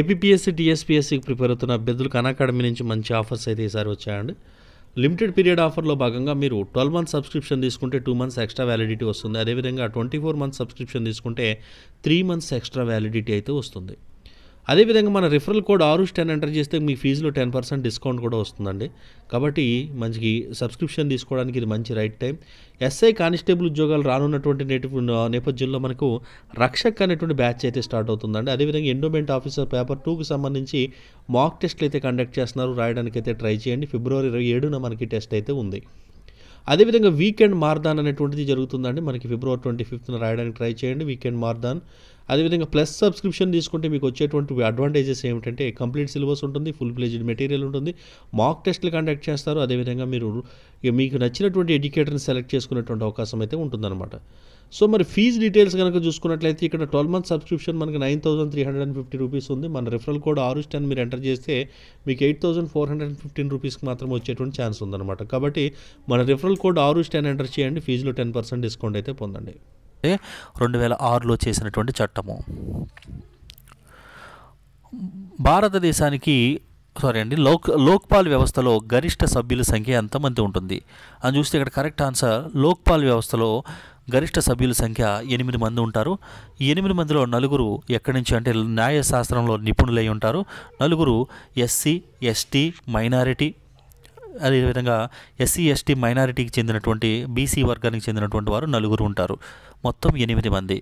APSC టీఎస్పీఎస్సీకి prepare అవుతున్న అభ్యర్థులకు అన్ academy నుంచి మంచి ఆఫర్స్ అయితే ఈసారి వచ్చాయండి లిమిటెడ్ పీరియడ్ ఆఫర్లో భాగంగా మీరు ట్వెల్వ్ మంత్స్ సబ్స్క్రిప్షన్ తీసుకుంటే టూ మంత్స్ ఎక్స్ట్రా వ్యాలిడిటీ వస్తుంది అదేవిధంగా ట్వంటీ ఫోర్ మంత్స్ సబ్స్క్రిప్షన్ తీసుకుంటే త్రీ మంత్స్ ఎక్స్ట్రా వ్యాలిడిటీ అయితే వస్తుంది అదేవిధంగా మన referral code Aarush ten enter చేస్తే మీ ఫీజులో టెన్ పర్సెంట్ డిస్కౌంట్ కూడా వస్తుందండి కాబట్టి మంచి సబ్స్క్రిప్షన్ తీసుకోవడానికి ఇది మంచి రైట్ టైం ఎస్ఐ కానిస్టేబుల్ ఉద్యోగాలు రానున్నటువంటి నేటి నేపథ్యంలో మనకు రక్షక్ అనేటువంటి బ్యాచ్ అయితే స్టార్ట్ అవుతుందండి అదేవిధంగా ఎండోమెంట్ ఆఫీసర్ పేపర్ టూకి సంబంధించి మాక్ టెస్ట్లు అయితే కండక్ట్ చేస్తున్నారు రాయడానికి అయితే ట్రై చేయండి ఫిబ్రవరి ఇరవై ఏడున మనకి టెస్ట్ అయితే ఉంది అదేవిధంగా వీకెండ్ మార్దాన్ అనేటువంటిది జరుగుతుందండి మనకి ఫిబ్రవరి ట్వంటీ ఫిఫ్త్న రాయడానికి ట్రై చేయండి వీకెండ్ మార్దాన్ అదేవిధంగా ప్లస్ సబ్స్క్రిప్షన్ తీసుకుంటే మీకు వచ్చేటువంటి అడ్వాంటేజెస్ ఏమిటంటే కంప్లీట్ సిలబస్ ఉంటుంది ఫుల్ ప్లేజ్డ్ మెటీరియల్ ఉంటుంది మాక్ టెస్ట్లు కండక్ట్ చేస్తారు అదేవిధంగా మీరు మీకు నచ్చినటువంటి ఎడ్యుకేటర్ని సెలెక్ట్ చేసుకునేటువంటి అవకాశం అయితే ఉంటుందన్నమాట సో మరి ఫీజ్ డీటెయిల్స్ కనుక చూసుకున్నట్లయితే ఇక్కడ ట్వెల్వ్ మంత్ సబ్స్క్రిప్షన్ మనకి nine thousand three hundred and fifty rupees ఉంది మన రిఫరల్ కోడ్ ఆరుష్ టెన్ మీరు ఎంటర్ చేస్తే మీకు eight thousand four hundred and fifteen రూపీస్కి మాత్రం వచ్చేటువంటి ఛాన్స్ ఉందన్నమాట కాబట్టి మన referral code Aarush ten enter చేయండి ఫీజులో టెన్ పర్సెంట్ డిస్కౌంట్ అయితే పొందండి రెండు వేల ఆరులో చేసినటువంటి చట్టము భారతదేశానికి సారీ అండి లోక్ లోక్పాల్ వ్యవస్థలో గరిష్ట సభ్యుల సంఖ్య ఎంతమంది ఉంటుంది అని చూస్తే ఇక్కడ కరెక్ట్ ఆన్సర్ లోక్పాల్ వ్యవస్థలో గరిష్ట సభ్యుల సంఖ్య ఎనిమిది మంది ఉంటారు ఎనిమిది మందిలో నలుగురు ఎక్కడి నుంచి అంటే న్యాయశాస్త్రంలో నిపుణులై ఉంటారు నలుగురు ఎస్సీ ఎస్టీ మైనారిటీ అదేవిధంగా ఎస్సీ ఎస్టీ మైనారిటీకి చెందినటువంటి బీసీ వర్గానికి చెందినటువంటి వారు నలుగురు ఉంటారు మొత్తం ఎనిమిది మంది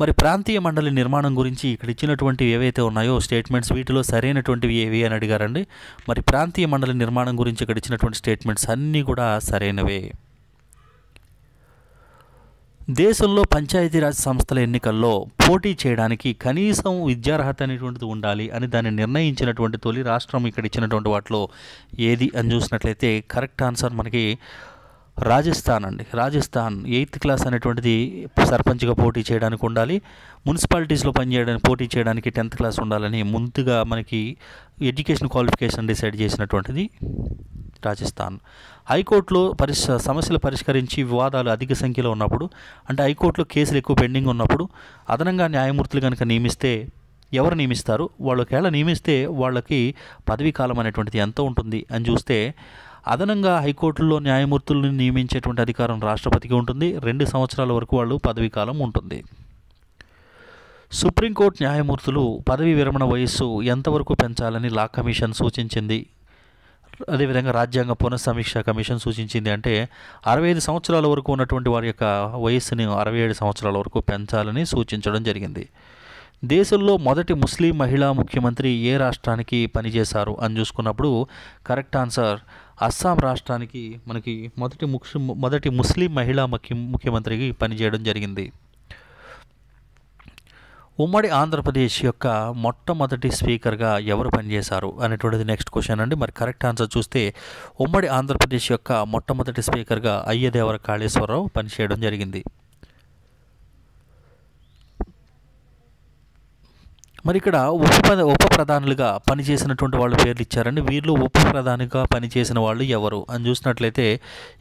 మరి ప్రాంతీయ మండలి నిర్మాణం గురించి ఇక్కడ ఇచ్చినటువంటివి ఏవైతే ఉన్నాయో స్టేట్మెంట్స్ వీటిలో సరైనటువంటివి ఏవి అని అడిగారండి మరి ప్రాంతీయ మండలి నిర్మాణం గురించి ఇక్కడ ఇచ్చినటువంటి స్టేట్మెంట్స్ అన్నీ కూడా సరైనవే దేశంలో పంచాయతీరాజ్ సంస్థల ఎన్నికల్లో పోటీ చేయడానికి కనీసం విద్యార్హత అనేటువంటిది ఉండాలి అని దాన్ని నిర్ణయించినటువంటి తొలి రాష్ట్రం ఇక్కడ ఇచ్చినటువంటి వాటిలో ఏది అని చూసినట్లయితే కరెక్ట్ ఆన్సర్ మనకి రాజస్థాన్ అండి రాజస్థాన్ ఎయిత్ క్లాస్ అనేటువంటిది సర్పంచ్గా పోటీ చేయడానికి ఉండాలి మున్సిపాలిటీస్లో పనిచేయడానికి పోటీ చేయడానికి టెన్త్ క్లాస్ ఉండాలని ముందుగా మనకి ఎడ్యుకేషన్ క్వాలిఫికేషన్ డిసైడ్ చేసినటువంటిది రాజస్థాన్ హైకోర్టులో పరిష్ సమస్యలు పరిష్కరించి వివాదాలు అధిక సంఖ్యలో ఉన్నప్పుడు అంటే హైకోర్టులో కేసులు ఎక్కువ పెండింగ్ ఉన్నప్పుడు అదనంగా న్యాయమూర్తులు కనుక నియమిస్తే ఎవరు నియమిస్తారు వాళ్ళు ఒకవేళ నియమిస్తే వాళ్ళకి పదవీకాలం అనేటువంటిది ఎంత ఉంటుంది అని చూస్తే అదనంగా హైకోర్టుల్లో న్యాయమూర్తులను నియమించేటువంటి అధికారం రాష్ట్రపతికి ఉంటుంది రెండు సంవత్సరాల వరకు వాళ్ళు పదవీకాలం ఉంటుంది సుప్రీంకోర్టు న్యాయమూర్తులు పదవీ విరమణ వయస్సు ఎంతవరకు పెంచాలని లా కమిషన్ సూచించింది అదేవిధంగా రాజ్యాంగ పునఃసమీక్ష కమిషన్ సూచించింది అంటే అరవై ఐదు సంవత్సరాల వరకు ఉన్నటువంటి వారి యొక్క వయస్సుని అరవై ఏడు సంవత్సరాల వరకు పెంచాలని సూచించడం జరిగింది దేశంలో మొదటి ముస్లిం మహిళా ముఖ్యమంత్రి ఏ రాష్ట్రానికి పనిచేశారు అని చూసుకున్నప్పుడు కరెక్ట్ ఆన్సర్ అస్సాం రాష్ట్రానికి మనకి మొదటి ముఖ్య మొదటి ముస్లిం మహిళా ముఖ్య ముఖ్యమంత్రికి పనిచేయడం జరిగింది ఉమ్మడి ఆంధ్రప్రదేశ్ యొక్క మొట్టమొదటి స్పీకర్గా ఎవరు పనిచేశారు అనేటువంటిది నెక్స్ట్ క్వశ్చన్ అండి మరి కరెక్ట్ ఆన్సర్ చూస్తే ఉమ్మడి ఆంధ్రప్రదేశ్ యొక్క మొట్టమొదటి స్పీకర్గా అయ్యదేవర కాళేశ్వరరావు పనిచేయడం జరిగింది మరి ఇక్కడ ఉప ఉప ప్రధానులుగా పనిచేసినటువంటి వాళ్ళ పేర్లు ఇచ్చారండి వీళ్ళు ఉప ప్రధానిగా పనిచేసిన వాళ్ళు ఎవరు అని చూసినట్లయితే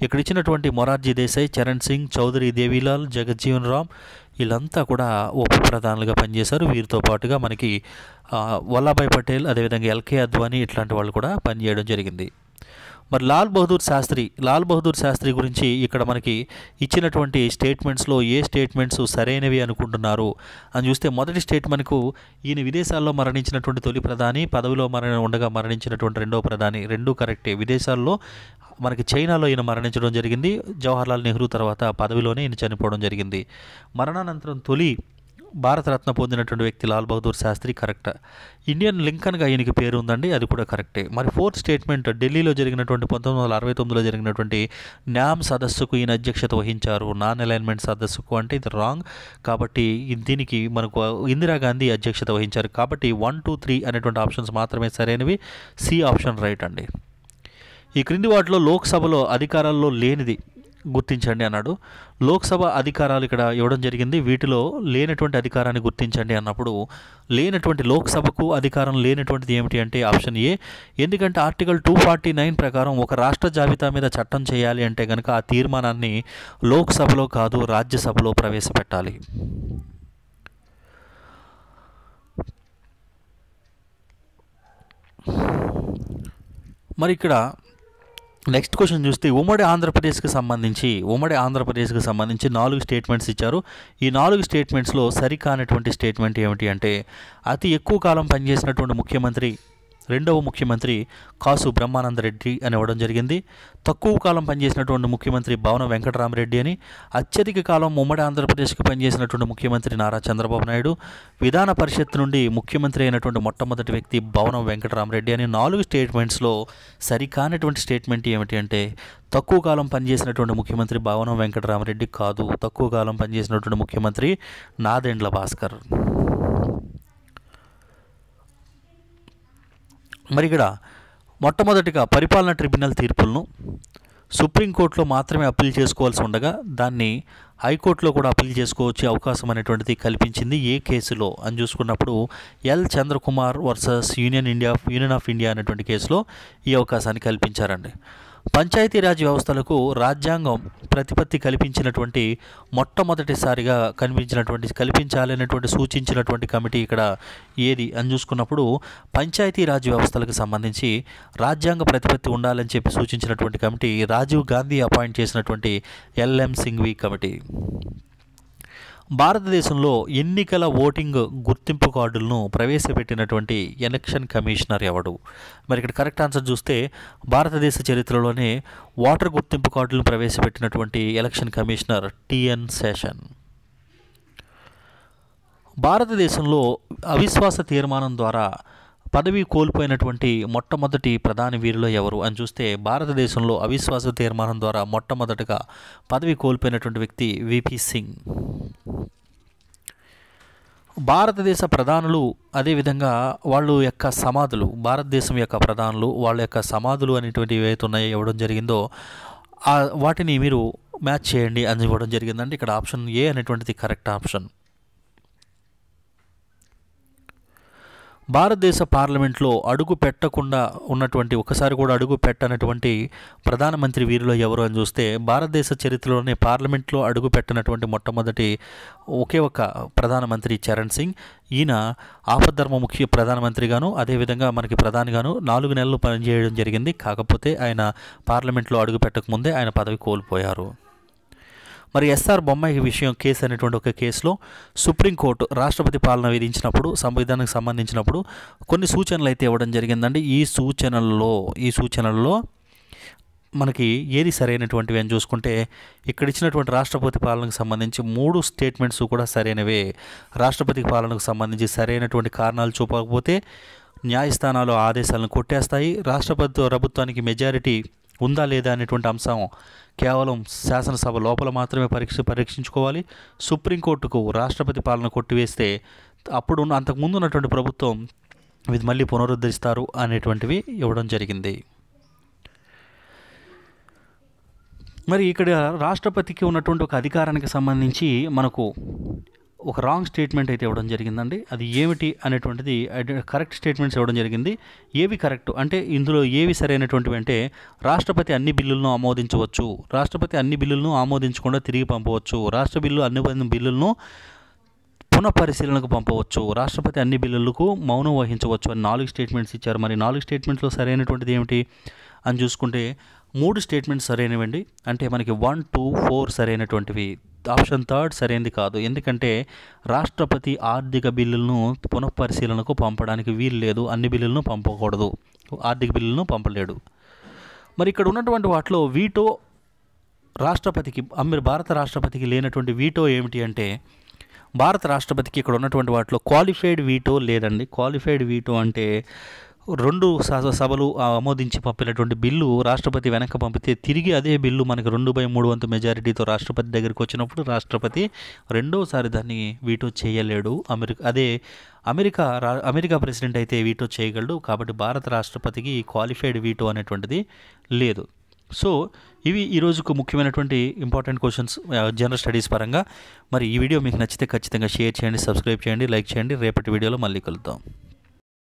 ఇక్కడ ఇచ్చినటువంటి మొరార్జీ దేశాయ్ చరణ్ సింగ్ చౌదరి దేవీలాల్ జగజ్జీవన్ రామ్ వీళ్ళంతా కూడా ఉప ప్రధానులుగా పనిచేశారు వీరితో పాటుగా మనకి వల్లభాయ్ పటేల్ అదేవిధంగా ఎల్కే అద్వానీ ఇట్లాంటి వాళ్ళు కూడా పనిచేయడం జరిగింది మరి లాల్ బహదూర్ శాస్త్రి లాల్ బహదూర్ శాస్త్రి గురించి ఇక్కడ మనకి ఇచ్చినటువంటి స్టేట్మెంట్స్లో ఏ స్టేట్మెంట్స్ సరైనవి అనుకుంటున్నారు అని చూస్తే మొదటి స్టేట్మెంట్కు ఈయన విదేశాల్లో మరణించినటువంటి తొలి ప్రధాని పదవిలో మరణ ఉండగా మరణించినటువంటి రెండవ ప్రధాని రెండూ కరెక్టే విదేశాల్లో మనకి చైనాలో ఈయన మరణించడం జరిగింది జవహర్లాల్ నెహ్రూ తర్వాత పదవిలోనే ఈయన చనిపోవడం జరిగింది మరణానంతరం తొలి భారతరత్న పొందినటువంటి వ్యక్తి లాల్ బహదూర్ శాస్త్రి కరెక్ట్ ఇండియన్ లింకన్గా ఈయనకి పేరు ఉందండి అది కూడా కరెక్టే మరి ఫోర్త్ స్టేట్మెంట్ ఢిల్లీలో జరిగినటువంటి పంతొమ్మిది వందల అరవై తొమ్మిదిలో జరిగినటువంటి న్యామ్ సదస్సుకు ఈయన అధ్యక్షత వహించారు నాన్ అలైన్మెంట్ సదస్సుకు అంటే ఇది రాంగ్ కాబట్టి దీనికి మనకు ఇందిరాగాంధీ అధ్యక్షత వహించారు కాబట్టి వన్ టూ త్రీ అనేటువంటి ఆప్షన్స్ మాత్రమే సరైనవి సి ఆప్షన్ రైట్ అండి ఈ క్రింది వాటిలో లోక్సభలో అధికారాల్లో లేనిది గుర్తించండి అన్నాడు లోక్సభ అధికారాలు ఇక్కడ ఇవ్వడం జరిగింది వీటిలో లేనటువంటి అధికారాన్ని గుర్తించండి అన్నప్పుడు లేనటువంటి లోక్సభకు అధికారం లేనటువంటిది ఏమిటి అంటే ఆప్షన్ ఏ ఎందుకంటే ఆర్టికల్ టూ ఫార్టీ నైన్ ప్రకారం ఒక రాష్ట్ర జాబితా మీద చట్టం చేయాలి అంటే కనుక ఆ తీర్మానాన్ని లోక్సభలో కాదు రాజ్యసభలో ప్రవేశపెట్టాలి మరి ఇక్కడ నెక్స్ట్ క్వశ్చన్ చూస్తే ఉమ్మడి ఆంధ్రప్రదేశ్కి సంబంధించి ఉమ్మడి ఆంధ్రప్రదేశ్కి సంబంధించి నాలుగు స్టేట్మెంట్స్ ఇచ్చారు ఈ నాలుగు స్టేట్మెంట్స్లో సరికానటువంటి స్టేట్మెంట్ ఏమిటి అంటే అతి ఎక్కువ కాలం పనిచేసినటువంటి ముఖ్యమంత్రి రెండవ ముఖ్యమంత్రి కాసు బ్రహ్మానందరెడ్డి అని ఇవ్వడం జరిగింది తక్కువ కాలం పనిచేసినటువంటి ముఖ్యమంత్రి భవన వెంకటరామరెడ్డి అని అత్యధిక కాలం ఉమ్మడి ఆంధ్రప్రదేశ్కి పనిచేసినటువంటి ముఖ్యమంత్రి నారా చంద్రబాబు నాయుడు విధాన పరిషత్ నుండి ముఖ్యమంత్రి అయినటువంటి మొట్టమొదటి వ్యక్తి భవనం వెంకటరామరెడ్డి అని నాలుగు స్టేట్మెంట్స్లో సరికానటువంటి స్టేట్మెంట్ ఏమిటి అంటే తక్కువ కాలం పనిచేసినటువంటి ముఖ్యమంత్రి భవనం వెంకటరామరెడ్డి కాదు తక్కువ కాలం పనిచేసినటువంటి ముఖ్యమంత్రి నాదెండ్ల భాస్కర్ మరి ఇక్కడ మొట్టమొదటిగా పరిపాలనా ట్రిబ్యునల్ తీర్పులను సుప్రీంకోర్టులో మాత్రమే అప్పీల్ చేసుకోవాల్సి ఉండగా దాన్ని హైకోర్టులో కూడా అప్పీల్ చేసుకోవచ్చే అవకాశం అనేటువంటిది కల్పించింది ఏ కేసులో అని చూసుకున్నప్పుడు L Chandrakumar versus Union India Union of India అనేటువంటి కేసులో ఈ అవకాశాన్ని కల్పించారండి పంచాయతీరాజ్ వ్యవస్థలకు రాజ్యాంగం ప్రతిపత్తి కల్పించినటువంటి మొట్టమొదటిసారిగా కనిపించినటువంటి కల్పించాలనేటువంటి సూచించినటువంటి కమిటీ ఇక్కడ ఏది అని చూసుకున్నప్పుడు పంచాయతీరాజ్ వ్యవస్థలకు సంబంధించి రాజ్యాంగ ప్రతిపత్తి ఉండాలని చెప్పి సూచించినటువంటి కమిటీ రాజీవ్ గాంధీ అపాయింట్ చేసినటువంటి ఎల్ఎం సింఘ్వి కమిటీ భారతదేశంలో ఎన్నికల ఓటింగ్ గుర్తింపు కార్డులను ప్రవేశపెట్టినటువంటి ఎలక్షన్ కమిషనర్ ఎవడు మరి ఇక్కడ కరెక్ట్ ఆన్సర్ చూస్తే భారతదేశ చరిత్రలోనే ఓటర్ గుర్తింపు కార్డులను ప్రవేశపెట్టినటువంటి ఎలక్షన్ కమిషనర్ టిఎన్ శేషన్ భారతదేశంలో అవిశ్వాస తీర్మానం ద్వారా పదవి కోల్పోయినటువంటి మొట్టమొదటి ప్రధాని వీరిలో ఎవరు అని చూస్తే భారతదేశంలో అవిశ్వాస తీర్మానం ద్వారా మొట్టమొదటగా పదవి కోల్పోయినటువంటి వ్యక్తి విపి సింగ్ భారతదేశ ప్రధానులు అదేవిధంగా వాళ్ళు యొక్క సమాధులు భారతదేశం యొక్క ప్రధానులు వాళ్ళ యొక్క సమాధులు అనేటువంటివి ఏవైతే ఉన్నాయో ఇవ్వడం జరిగిందో వాటిని మీరు మ్యాచ్ చేయండి అని ఇవ్వడం జరిగిందంటే ఇక్కడ ఆప్షన్ ఏ అనేటువంటిది కరెక్ట్ ఆప్షన్ భారతదేశ పార్లమెంట్లో అడుగు పెట్టకుండా ఉన్నటువంటి ఒకసారి కూడా అడుగు పెట్టనటువంటి ప్రధానమంత్రి వీరిలో ఎవరు అని చూస్తే భారతదేశ చరిత్రలోనే పార్లమెంట్లో అడుగు పెట్టనటువంటి మొట్టమొదటి ఒకే ఒక ప్రధానమంత్రి చరణ్ సింగ్ ఈయన ఆపద్ధర్మ ముఖ్య ప్రధానమంత్రిగాను అదేవిధంగా మనకి ప్రధానిగాను నాలుగు నెలలు పనిచేయడం జరిగింది కాకపోతే ఆయన పార్లమెంట్లో అడుగు పెట్టకముందే ఆయన పదవి కోల్పోయారు మరి ఎస్ఆర్ బొమ్మాయి విషయం కేసు అనేటువంటి ఒక కేసులో సుప్రీంకోర్టు రాష్ట్రపతి పాలన విధించినప్పుడు సంవిధానానికి సంబంధించినప్పుడు కొన్ని సూచనలు అయితే ఇవ్వడం జరిగిందండి ఈ సూచనల్లో ఈ సూచనల్లో మనకి ఏది సరైనటువంటివి అని చూసుకుంటే ఇక్కడ ఇచ్చినటువంటి రాష్ట్రపతి పాలనకు సంబంధించి మూడు స్టేట్మెంట్స్ కూడా సరైనవే రాష్ట్రపతి పాలనకు సంబంధించి సరైనటువంటి కారణాలు చూపకపోతే న్యాయస్థానాలు ఆదేశాలను కొట్టేస్తాయి రాష్ట్రపతి ప్రభుత్వానికి మెజారిటీ ఉందా లేదా అనేటువంటి అంశం కేవలం శాసనసభ లోపల మాత్రమే పరీక్ష పరీక్షించుకోవాలి సుప్రీంకోర్టుకు రాష్ట్రపతి పాలన కొట్టివేస్తే అప్పుడు అంతకుముందు ఉన్నటువంటి ప్రభుత్వం ఇది మళ్ళీ పునరుద్ధరిస్తారు అనేటువంటివి ఇవ్వడం జరిగింది మరి ఇక్కడ రాష్ట్రపతికి ఉన్నటువంటి ఒక అధికారానికి సంబంధించి మనకు ఒక రాంగ్ స్టేట్మెంట్ అయితే ఇవ్వడం జరిగిందండి అది ఏమిటి అనేటువంటిది కరెక్ట్ స్టేట్మెంట్స్ ఇవ్వడం జరిగింది ఏవి కరెక్ట్ అంటే ఇందులో ఏవి సరైనటువంటివి అంటే రాష్ట్రపతి అన్ని బిల్లులను ఆమోదించవచ్చు రాష్ట్రపతి అన్ని బిల్లులను ఆమోదించకుండా తిరిగి పంపవచ్చు రాష్ట్ర బిల్లు అన్ని బిల్లులను పునఃపరిశీలనకు పంపవచ్చు రాష్ట్రపతి అన్ని బిల్లులకు మౌనం వహించవచ్చు అని నాలుగు స్టేట్మెంట్స్ ఇచ్చారు మరి నాలుగు స్టేట్మెంట్స్లో సరైనటువంటిది ఏమిటి అని చూసుకుంటే మూడు స్టేట్మెంట్స్ సరైనవండి అంటే మనకి వన్ టూ ఫోర్ సరైనటువంటివి ఆప్షన్ థర్డ్ సరైనది కాదు ఎందుకంటే రాష్ట్రపతి ఆర్థిక బిల్లులను పునఃపరిశీలనకు పంపడానికి వీలు లేదు అన్ని బిల్లులను పంపకూడదు ఆర్థిక బిల్లులను పంపలేడు మరి ఇక్కడ ఉన్నటువంటి వాటిలో వీటో రాష్ట్రపతికి మీరు భారత రాష్ట్రపతికి లేనటువంటి వీటో ఏమిటి అంటే భారత రాష్ట్రపతికి ఇక్కడ ఉన్నటువంటి వాటిలో క్వాలిఫైడ్ వీటో లేదండి క్వాలిఫైడ్ వీటో అంటే రెండు సభలు ఆమోదించి పంపినటువంటి బిల్లు రాష్ట్రపతి వెనక్కి పంపితే తిరిగి అదే బిల్లు మనకి రెండు బై మూడు వంతు మెజారిటీతో రాష్ట్రపతి దగ్గరికి వచ్చినప్పుడు రాష్ట్రపతి రెండోసారి దాన్ని వీటో చేయలేడు అమెరికా అదే అమెరికా రా అమెరికా ప్రెసిడెంట్ అయితే వీటో చేయగలడు కాబట్టి భారత రాష్ట్రపతికి క్వాలిఫైడ్ వీటో అనేటువంటిది లేదు సో ఇవి ఈరోజుకు ముఖ్యమైనటువంటి ఇంపార్టెంట్ క్వశ్చన్స్ జనరల్ స్టడీస్ పరంగా మరి ఈ వీడియో మీకు నచ్చితే ఖచ్చితంగా షేర్ చేయండి సబ్స్క్రైబ్ చేయండి లైక్ చేయండి రేపటి వీడియోలో మళ్ళీ కలుద్దాం